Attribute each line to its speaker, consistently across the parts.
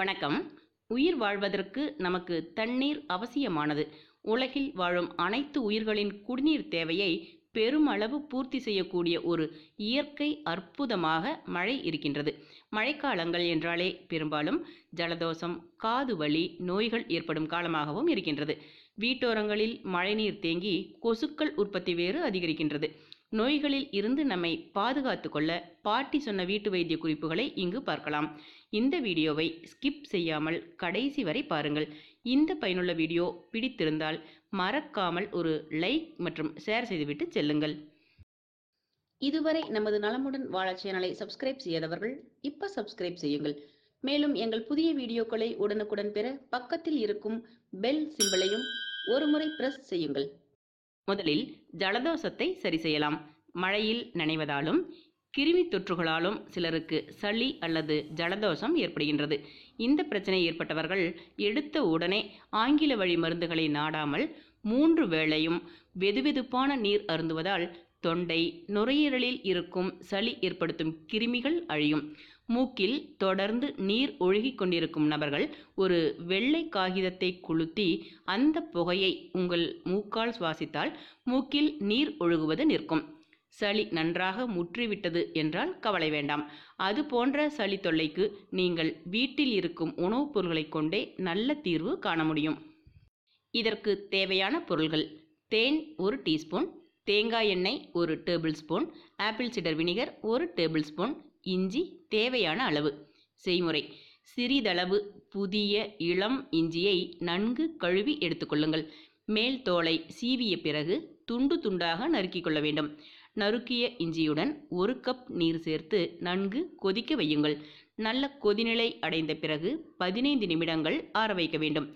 Speaker 1: வணக்கம் உயிர் வாழ்வதற்கு நமக்கு தண்ணீர் அவசியமானது உலகில் வாழும் அனைத்து உயிர்களின் குடிநீர் தேவையை பெருமளவு பூர்த்தி செய்யக்கூடிய ஒரு இயற்கை அற்புதமாக மழை இருக்கின்றது மழைக்காலங்கள் என்றாலே பெரும்பாலும் ஜலதோஷம் காது வலி நோய்கள் ஏற்படும் காலமாகவும் இருக்கின்றது வீட்டோரங்களில் மழைநீர் தேங்கி கொசுக்கள் உற்பத்தி வேறு அதிகரிக்கின்றது நோய்களில் இருந்து நம்மை பாதுகாத்து கொள்ள பாட்டி சொன்ன வீட்டு வைத்திய குறிப்புகளை இங்கு பார்க்கலாம் இந்த வீடியோவை ஸ்கிப் செய்யாமல் கடைசி வரை பாருங்கள் இந்த பயனுள்ள வீடியோ பிடித்திருந்தால் மறக்காமல் ஒரு லைக் மற்றும் ஷேர் செய்துவிட்டு செல்லுங்கள் இதுவரை நமது நலமுடன் வாழ சேனலை சப்ஸ்கிரைப் செய்யாதவர்கள் இப்ப சப்ஸ்கிரைப் செய்யுங்கள் மேலும் எங்கள் புதிய வீடியோக்களை உடனுக்குடன் பெற பக்கத்தில் இருக்கும் பெல் சிம்பிளையும் ஒருமுறை பிரஸ் செய்யுங்கள் முதலில் ஜலதோஷத்தை சரி செய்யலாம் மழையில் நனைவதாலும் கிருமி தொற்றுகளாலும் சிலருக்கு சளி அல்லது ஜலதோஷம் ஏற்படுகின்றது இந்த பிரச்சனை ஏற்பட்டவர்கள் எடுத்த உடனே ஆங்கில வழி மருந்துகளை நாடாமல் மூன்று வேளையும் வெதுவெதுப்பான நீர் அருந்துவதால் தொண்டை நுரையீரலில் இருக்கும் சளி ஏற்படுத்தும் கிருமிகள் அழியும் மூக்கில் தொடர்ந்து நீர் ஒழுகி கொண்டிருக்கும் நபர்கள் ஒரு வெள்ளை காகிதத்தை குளுத்தி அந்த புகையை உங்கள் மூக்கால் சுவாசித்தால் மூக்கில் நீர் ஒழுகுவது நிற்கும் சளி நன்றாக முற்றிவிட்டது என்றால் கவலை வேண்டாம் அது போன்ற சளி தொல்லைக்கு நீங்கள் வீட்டில் இருக்கும் உணவுப் பொருட்களைக் கொண்டே நல்ல தீர்வு காண முடியும் இதற்கு தேவையான பொருள்கள் தேன் ஒரு டீஸ்பூன் தேங்காய் எண்ணெய் ஒரு tablespoon apple cider vinegar ஒரு டேபிள் ஸ்பூன் இஞ்சி தேவையான அளவு செய்முறை சிறிதளவு புதிய இளம் இஞ்சியை நன்கு கழுவி எடுத்துக்கொள்ளுங்கள் மேல் தோலை சீவிய பிறகு துண்டு துண்டாக நறுக்கிக் கொள்ள வேண்டும் நறுக்கிய இஞ்சியுடன் ஒரு கப் நீர் சேர்த்து நன்கு கொதிக்க வையுங்கள் நல்ல கொதிநிலை அடைந்த பிறகு பதினைந்து நிமிடங்கள் ஆற வைக்க வேண்டும்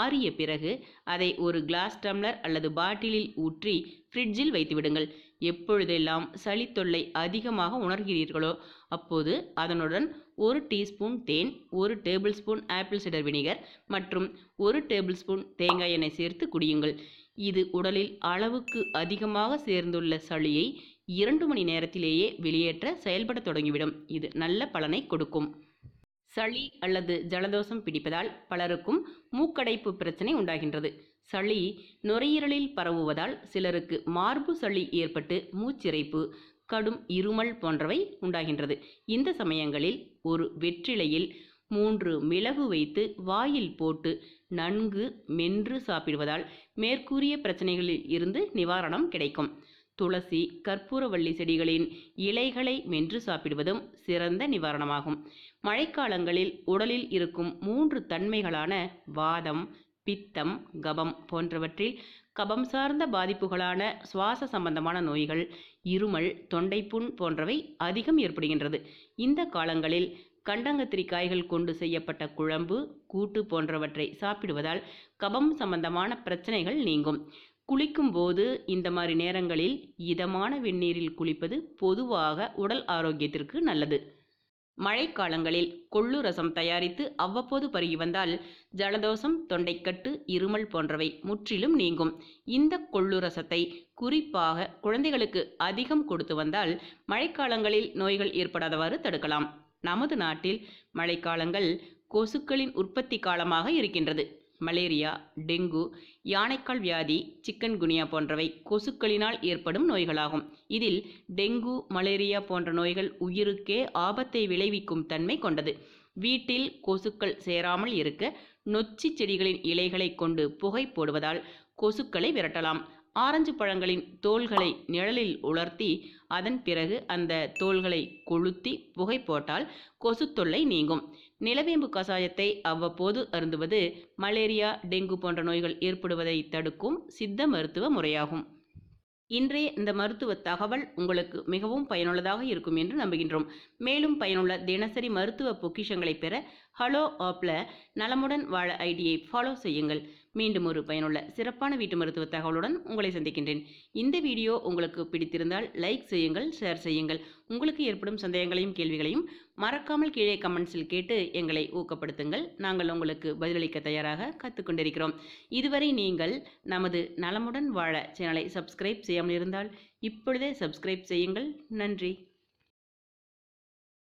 Speaker 1: ஆறிய பிறகு அதை ஒரு கிளாஸ் டம்ளர் அல்லது பாட்டிலில் ஊற்றி ஃப்ரிட்ஜில் வைத்துவிடுங்கள் எப்பொழுதெல்லாம் சளி தொல்லை அதிகமாக உணர்கிறீர்களோ அப்போது அதனுடன் ஒரு டீஸ்பூன் தேன் ஒரு tablespoon apple cider vinegar மற்றும் ஒரு டேபிள் ஸ்பூன் தேங்காய் எண்ணெய் சேர்த்து குடியுங்கள் இது உடலில் அளவுக்கு அதிகமாக சேர்ந்துள்ள சளியை இரண்டு மணி நேரத்திலேயே வெளியேற்ற செயல்பட தொடங்கிவிடும் இது நல்ல பலனை கொடுக்கும் சளி அல்லது ஜலதோஷம் பிடிப்பதால் பலருக்கும் மூக்கடைப்பு பிரச்சனை உண்டாகின்றது சளி நுரையீரலில் பரவுவதால் சிலருக்கு மார்பு சளி ஏற்பட்டு மூச்சிறைப்பு கடும் இருமல் போன்றவை உண்டாகின்றது இந்த சமயங்களில் ஒரு வெற்றிலையில் மூன்று மிளகு வைத்து வாயில் போட்டு நன்கு மென்று சாப்பிடுவதால் மேற்கூறிய பிரச்சனைகளில் இருந்து நிவாரணம் கிடைக்கும் துளசி கற்பூரவள்ளி செடிகளின் இலைகளை மென்று சாப்பிடுவதும் சிறந்த நிவாரணமாகும் மழைக்காலங்களில் உடலில் இருக்கும் மூன்று தன்மைகளான வாதம் பித்தம் கபம் போன்றவற்றில் கபம் சார்ந்த பாதிப்புகளான சுவாச சம்பந்தமான நோய்கள் இருமல் தொண்டைப்புண் போன்றவை அதிகம் ஏற்படுகின்றது இந்த காலங்களில் கண்டங்கத்திரிக்காய்கள் கொண்டு செய்யப்பட்ட குழம்பு கூட்டு போன்றவற்றை சாப்பிடுவதால் கபம் சம்பந்தமான பிரச்சனைகள் நீங்கும் குளிக்கும் போது இந்த மாதிரி நேரங்களில் இதமான வெந்நீரில் குளிப்பது பொதுவாக உடல் ஆரோக்கியத்திற்கு நல்லது மழைக்காலங்களில் கொள்ளு ரசம் தயாரித்து அவ்வப்போது பருகி வந்தால் ஜலதோஷம் தொண்டைக்கட்டு இருமல் போன்றவை முற்றிலும் நீங்கும் இந்த கொள்ளு ரசத்தை குறிப்பாக குழந்தைகளுக்கு அதிகம் கொடுத்து வந்தால் மழைக்காலங்களில் நோய்கள் ஏற்படாதவாறு தடுக்கலாம் நமது நாட்டில் மழைக்காலங்கள் கொசுக்களின் உற்பத்தி காலமாக இருக்கின்றது மலேரியா டெங்கு யானைக்கால் வியாதி சிக்கன் குனியா போன்றவை கொசுக்களினால் ஏற்படும் நோய்களாகும் இதில் டெங்கு மலேரியா போன்ற நோய்கள் உயிருக்கே ஆபத்தை விளைவிக்கும் தன்மை கொண்டது வீட்டில் கொசுக்கள் சேராமல் இருக்க நொச்சி செடிகளின் இலைகளை கொண்டு புகை போடுவதால் கொசுக்களை விரட்டலாம் ஆரஞ்சு பழங்களின் தோள்களை நிழலில் உலர்த்தி அதன் பிறகு அந்த தோள்களை கொளுத்தி புகை போட்டால் கொசு தொல்லை நீங்கும் நிலவேம்பு கசாயத்தை அவ்வப்போது அருந்துவது மலேரியா டெங்கு போன்ற நோய்கள் ஏற்படுவதை தடுக்கும் சித்த மருத்துவ முறையாகும் இன்றைய இந்த மருத்துவ தகவல் உங்களுக்கு மிகவும் பயனுள்ளதாக இருக்கும் என்று நம்புகின்றோம் மேலும் பயனுள்ள தினசரி மருத்துவ பொக்கிஷங்களை பெற ஹலோ ஆப்ல நலமுடன் வாழ ஐடியை ஃபாலோ செய்யுங்கள் மீண்டும் ஒரு பயனுள்ள சிறப்பான வீட்டு மருத்துவ தகவலுடன் உங்களை சந்திக்கின்றேன் இந்த வீடியோ உங்களுக்கு பிடித்திருந்தால் லைக் செய்யுங்கள் ஷேர் செய்யுங்கள் உங்களுக்கு ஏற்படும் சந்தேகங்களையும் கேள்விகளையும் மறக்காமல் கீழே கமெண்ட்ஸில் கேட்டு எங்களை ஊக்கப்படுத்துங்கள் நாங்கள் உங்களுக்கு பதிலளிக்க தயாராக கற்றுக்கொண்டிருக்கிறோம் இதுவரை நீங்கள் நமது நலமுடன் வாழ சேனலை சப்ஸ்கிரைப் செய்யாமல் இருந்தால் இப்பொழுதே சப்ஸ்கிரைப் செய்யுங்கள் நன்றி